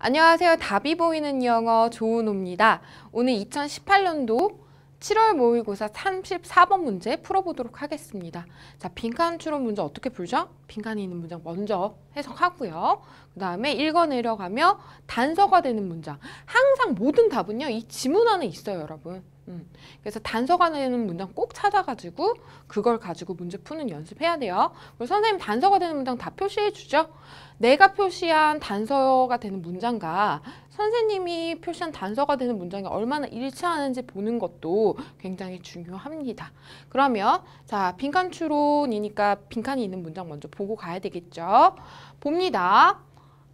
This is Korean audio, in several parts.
안녕하세요. 답이 보이는 영어 조은호입니다. 오늘 2018년도 7월 모의고사 34번 문제 풀어보도록 하겠습니다. 자, 빈칸 추론 문제 어떻게 풀죠? 빈칸이 있는 문장 먼저 해석하고요. 그 다음에 읽어 내려가며 단서가 되는 문장. 항상 모든 답은요. 이 지문 안에 있어요, 여러분. 음. 그래서 단서가 되는 문장 꼭 찾아가지고 그걸 가지고 문제 푸는 연습해야 돼요. 그리고 선생님 단서가 되는 문장 다 표시해 주죠. 내가 표시한 단서가 되는 문장과 선생님이 표시한 단서가 되는 문장이 얼마나 일치하는지 보는 것도 굉장히 중요합니다. 그러면 자 빈칸 추론이니까 빈칸이 있는 문장 먼저 보고 가야 되겠죠. 봅니다.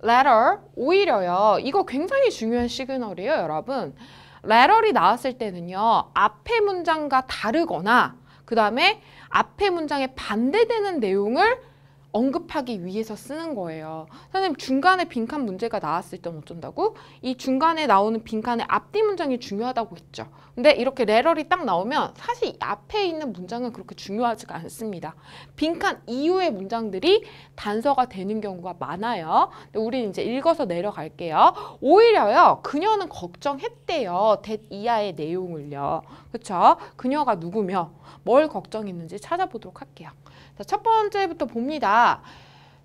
letter 오히려요. 이거 굉장히 중요한 시그널이에요, 여러분. 레럴이 나왔을 때는요. 앞의 문장과 다르거나 그 다음에 앞의 문장에 반대되는 내용을 언급하기 위해서 쓰는 거예요. 선생님 중간에 빈칸 문제가 나왔을 땐 어쩐다고? 이 중간에 나오는 빈칸의 앞뒤 문장이 중요하다고 했죠. 근데 이렇게 레럴이 딱 나오면 사실 앞에 있는 문장은 그렇게 중요하지가 않습니다. 빈칸 이후의 문장들이 단서가 되는 경우가 많아요. 근데 우린 이제 읽어서 내려갈게요. 오히려요. 그녀는 걱정했대요. 댓 이하의 내용을요. 그렇죠? 그녀가 누구며 뭘 걱정했는지 찾아보도록 할게요. 자, 첫 번째부터 봅니다.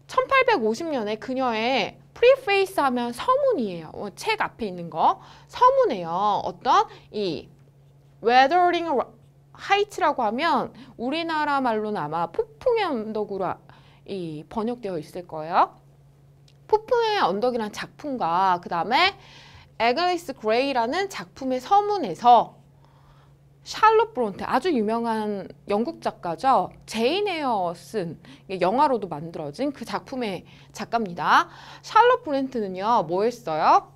1850년에 그녀의 프리페이스 하면 서문이에요. 어, 책 앞에 있는 거. 서문에요. 어떤 이 웨더링 하이츠라고 하면 우리나라 말로는 아마 폭풍의 언덕으로 아, 이 번역되어 있을 거예요. 폭풍의 언덕이란 작품과 그 다음에 에글리스 그레이라는 작품의 서문에서 샬롯 브론테 아주 유명한 영국 작가죠. 제인 에어 쓴 영화로도 만들어진 그 작품의 작가입니다. 샬롯 브론테는요 뭐 했어요?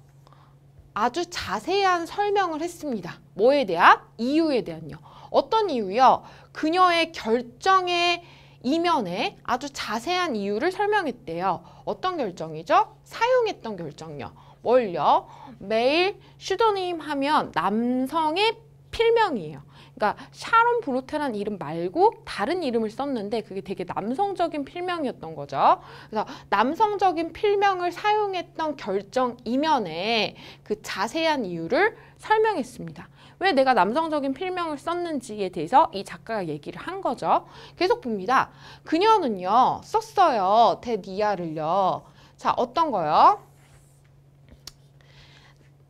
아주 자세한 설명을 했습니다. 뭐에 대한? 이유에 대한요. 어떤 이유요? 그녀의 결정의 이면에 아주 자세한 이유를 설명했대요. 어떤 결정이죠? 사용했던 결정요. 뭘요? 매일 슈더님 하면 남성의 필명이에요. 그러니까 샤론 브루테라는 이름 말고 다른 이름을 썼는데 그게 되게 남성적인 필명이었던 거죠. 그래서 남성적인 필명을 사용했던 결정 이면에 그 자세한 이유를 설명했습니다. 왜 내가 남성적인 필명을 썼는지에 대해서 이 작가가 얘기를 한 거죠. 계속 봅니다. 그녀는요, 썼어요. 데니아를요. 자, 어떤 거요?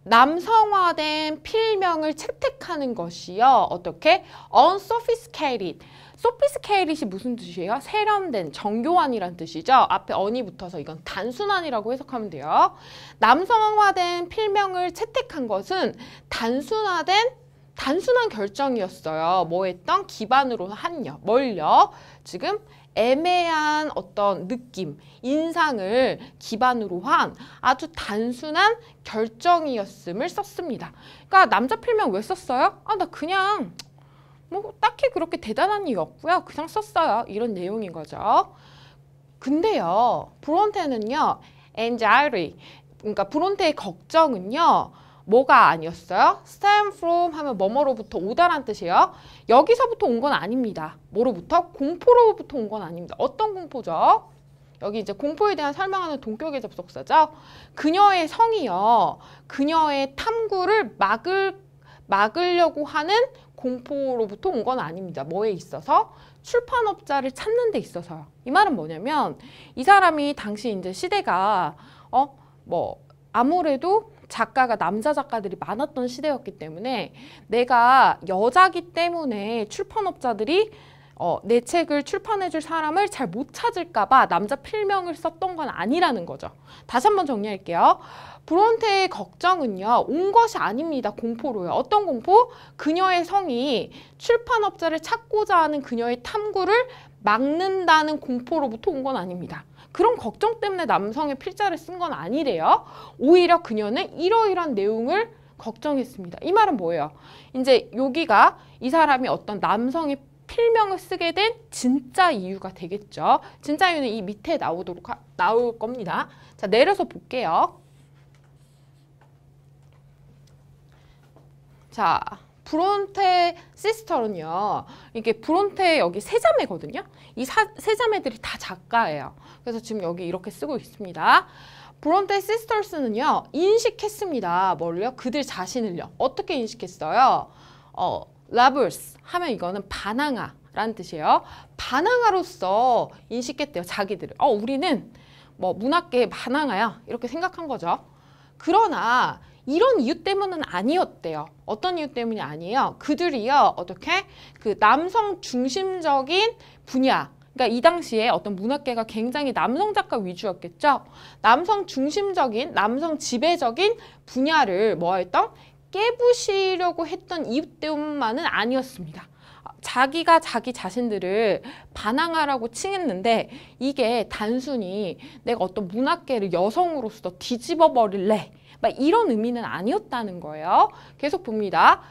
남성화된 필명을 채택하는 것이요. 어떻게? unsophisticated. sophisticated이 무슨 뜻이에요? 세련된, 정교한이란 뜻이죠. 앞에 언이 붙어서 이건 단순한이라고 해석하면 돼요. 남성화된 필명을 채택한 것은 단순화된 단순한 결정이었어요. 뭐 했던 기반으로 한요. 뭘요? 지금 애매한 어떤 느낌, 인상을 기반으로 한 아주 단순한 결정이었음을 썼습니다. 그러니까 남자 필명 왜 썼어요? 아, 나 그냥 뭐 딱히 그렇게 대단한 이 없고요. 그냥 썼어요. 이런 내용인 거죠. 근데요, 브론테는요, anxiety, 그러니까 브론테의 걱정은요, 뭐가 아니었어요? stem from 하면 뭐뭐로부터 오다란 뜻이에요. 여기서부터 온 건 아닙니다. 뭐로부터? 공포로부터 온 건 아닙니다. 어떤 공포죠? 여기 이제 공포에 대한 설명하는 동격의 접속사죠. 그녀의 성이요. 그녀의 탐구를 막을, 막으려고 하는 공포로부터 온 건 아닙니다. 뭐에 있어서? 출판업자를 찾는 데 있어서요. 이 말은 뭐냐면 이 사람이 당시 이제 시대가 어, 뭐 아무래도 작가가 남자 작가들이 많았던 시대였기 때문에 내가 여자기 때문에 출판업자들이 어, 내 책을 출판해줄 사람을 잘 못 찾을까봐 남자 필명을 썼던 건 아니라는 거죠. 다시 한 번 정리할게요. 브론테의 걱정은요. 온 것이 아닙니다. 공포로요. 어떤 공포? 그녀의 성이 출판업자를 찾고자 하는 그녀의 탐구를 막는다는 공포로부터 온 건 아닙니다. 그런 걱정 때문에 남성의 필자를 쓴 건 아니래요. 오히려 그녀는 이러이러한 내용을 걱정했습니다. 이 말은 뭐예요? 이제 여기가 이 사람이 어떤 남성의 필명을 쓰게 된 진짜 이유가 되겠죠. 진짜 이유는 이 밑에 나오도록 하, 나올 겁니다. 자, 내려서 볼게요. 자, 브론테 시스터는요. 이게 브론테 여기 세 자매거든요. 이 사, 세 자매들이 다 작가예요. 그래서 지금 여기 이렇게 쓰고 있습니다. 브론테 시스터스는요. 인식했습니다. 뭘요? 그들 자신을요. 어떻게 인식했어요? 어, lovers 하면 이거는 반항아 라는 뜻이에요. 반항아로서 인식했대요. 자기들을. 어, 우리는 뭐 문학계의 반항아야 이렇게 생각한 거죠. 그러나 이런 이유 때문은 아니었대요. 어떤 이유 때문이 아니에요? 그들이요, 어떻게? 그 남성 중심적인 분야, 그러니까 이 당시에 어떤 문학계가 굉장히 남성 작가 위주였겠죠. 남성 중심적인, 남성 지배적인 분야를 뭐했던 깨부시려고 했던 이유 때문만은 아니었습니다. 자기가 자기 자신들을 반항하라고 칭했는데 이게 단순히 내가 어떤 문학계를 여성으로서 뒤집어 버릴래 막 이런 의미는 아니었다는 거예요. 계속 봅니다.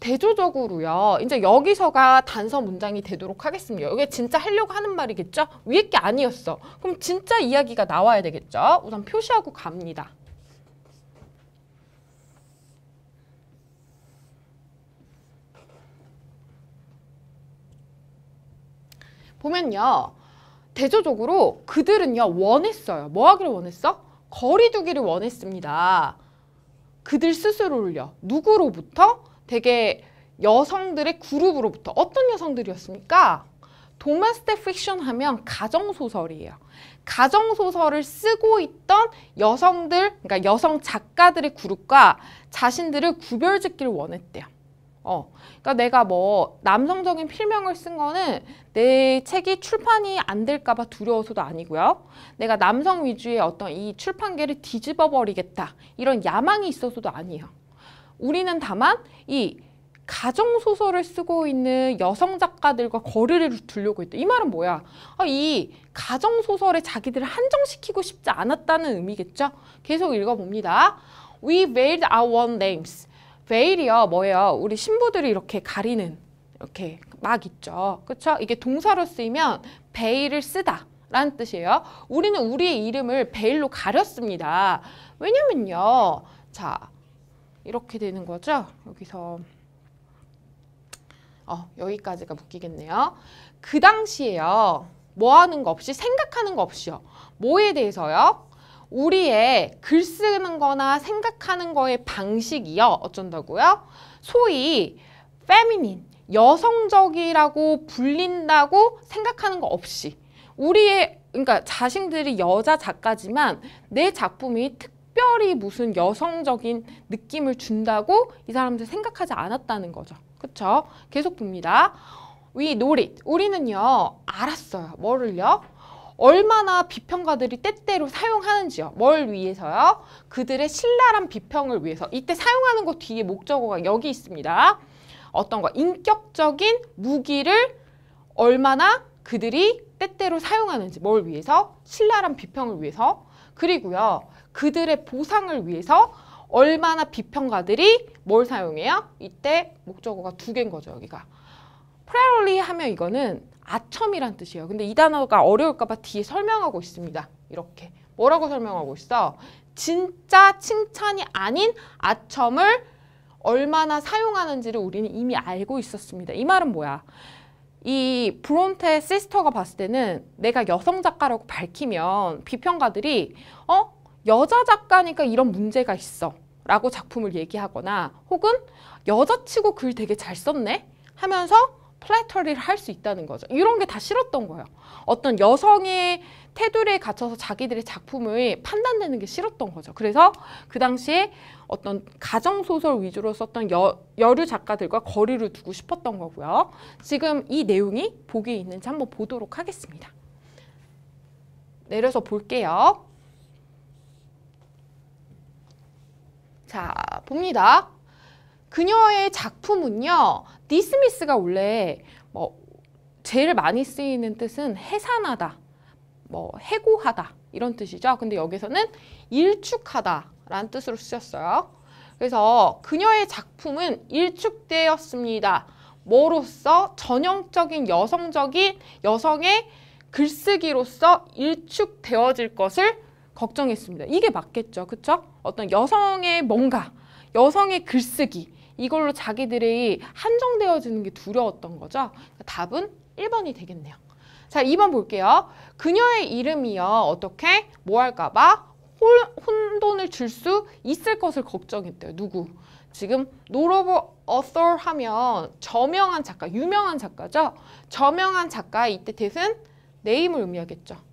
대조적으로요. 이제 여기서가 단서 문장이 되도록 하겠습니다. 이게 진짜 하려고 하는 말이겠죠? 위에 게 아니었어. 그럼 진짜 이야기가 나와야 되겠죠? 우선 표시하고 갑니다. 보면요. 대조적으로 그들은요. 원했어요. 뭐 하기를 원했어? 거리 두기를 원했습니다. 그들 스스로를요. 누구로부터? 되게 여성들의 그룹으로부터 어떤 여성들이었습니까? 도메스틱 픽션 하면 가정소설이에요. 가정소설을 쓰고 있던 여성들, 그러니까 여성 작가들의 그룹과 자신들을 구별 짓기를 원했대요. 어, 그러니까 내가 뭐 남성적인 필명을 쓴 거는 내 책이 출판이 안 될까봐 두려워서도 아니고요. 내가 남성 위주의 어떤 이 출판계를 뒤집어 버리겠다 이런 야망이 있어서도 아니에요. 우리는 다만 이 가정 소설을 쓰고 있는 여성 작가들과 거리를 두려고 했다. 이 말은 뭐야? 아, 이 가정 소설에 자기들을 한정시키고 싶지 않았다는 의미겠죠? 계속 읽어봅니다. We veiled our own names. veil이요 뭐예요? 우리 신부들이 이렇게 가리는 이렇게 막 있죠. 그렇 이게 동사로 쓰이면 베일을 쓰다. 라는 뜻이에요. 우리는 우리의 이름을 베일로 가렸습니다. 왜냐면요. 자, 이렇게 되는 거죠. 여기서 어, 여기까지가 묶이겠네요. 그 당시에요. 뭐 하는 거 없이 생각하는 거 없이요. 뭐에 대해서요? 우리의 글 쓰는 거나 생각하는 거의 방식이요. 어쩐다고요? 소위 페미닌, 여성적이라고 불린다고 생각하는 거 없이 우리의 그러니까 자신들이 여자 작가지만 내 작품이 특 특별히 무슨 여성적인 느낌을 준다고 이 사람들 생각하지 않았다는 거죠. 그쵸? 계속 봅니다. 위 노릿. 우리는요, 알았어요. 뭐를요? 얼마나 비평가들이 때때로 사용하는지요. 뭘 위해서요? 그들의 신랄한 비평을 위해서. 이때 사용하는 것 뒤에 목적어가 여기 있습니다. 어떤 거? 인격적인 무기를 얼마나 그들이 때때로 사용하는지. 뭘 위해서? 신랄한 비평을 위해서. 그리고요. 그들의 보상을 위해서 얼마나 비평가들이 뭘 사용해요? 이때 목적어가 두 개인 거죠, 여기가. priorly 하면 이거는 아첨이란 뜻이에요. 근데 이 단어가 어려울까 봐 뒤에 설명하고 있습니다. 이렇게. 뭐라고 설명하고 있어? 진짜 칭찬이 아닌 아첨을 얼마나 사용하는지를 우리는 이미 알고 있었습니다. 이 말은 뭐야? 이 브론테 시스터가 봤을 때는 내가 여성 작가라고 밝히면 비평가들이 어? 여자 작가니까 이런 문제가 있어 라고 작품을 얘기하거나 혹은 여자치고 글 되게 잘 썼네 하면서 플래터리를 할 수 있다는 거죠. 이런 게 다 싫었던 거예요. 어떤 여성의 테두리에 갇혀서 자기들의 작품을 판단되는 게 싫었던 거죠. 그래서 그 당시에 어떤 가정소설 위주로 썼던 여, 여류 작가들과 거리를 두고 싶었던 거고요. 지금 이 내용이 보기에 있는지 한번 보도록 하겠습니다. 내려서 볼게요. 자, 봅니다. 그녀의 작품은요. 디스미스가 원래 뭐 제일 많이 쓰이는 뜻은 해산하다, 뭐 해고하다 이런 뜻이죠. 근데 여기서는 일축하다 라는 뜻으로 쓰였어요. 그래서 그녀의 작품은 일축되었습니다. 뭐로써 전형적인 여성적인 여성의 글쓰기로서 일축되어질 것을 걱정했습니다. 이게 맞겠죠. 그렇죠? 어떤 여성의 뭔가 여성의 글쓰기 이걸로 자기들이 한정되어지는 게 두려웠던 거죠. 그러니까 답은 1번이 되겠네요. 자, 2번 볼게요. 그녀의 이름이요. 어떻게? 뭐 할까봐 혼돈을 줄 수 있을 것을 걱정했대요. 누구? 지금 노로버 어서 하면 저명한 작가, 유명한 작가죠. 저명한 작가 이때 대신 네임을 의미하겠죠.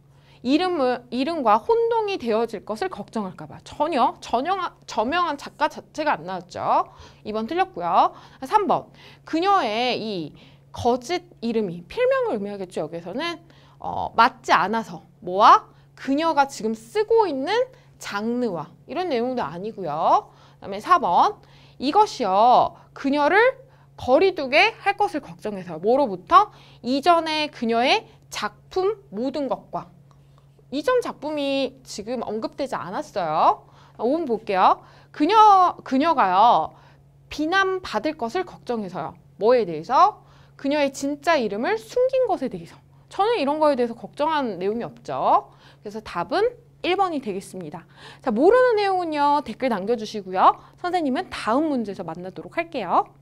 이름을, 이름과 혼동이 되어질 것을 걱정할까 봐 전혀 전형, 한 저명한 작가 자체가 안 나왔죠. 2번 틀렸고요. 3번 그녀의 이 거짓 이름이 필명을 의미하겠죠. 여기서는 어, 맞지 않아서 뭐와 그녀가 지금 쓰고 있는 장르와 이런 내용도 아니고요. 그다음에 4번 이것이요 그녀를 거리두게 할 것을 걱정해서 뭐로부터 이전에 그녀의 작품 모든 것과 이전 작품이 지금 언급되지 않았어요. 5분 볼게요. 그녀, 그녀가요. 비난받을 것을 걱정해서요. 뭐에 대해서? 그녀의 진짜 이름을 숨긴 것에 대해서. 저는 이런 거에 대해서 걱정한 내용이 없죠. 그래서 답은 1번이 되겠습니다. 자, 모르는 내용은요. 댓글 남겨주시고요. 선생님은 다음 문제에서 만나도록 할게요.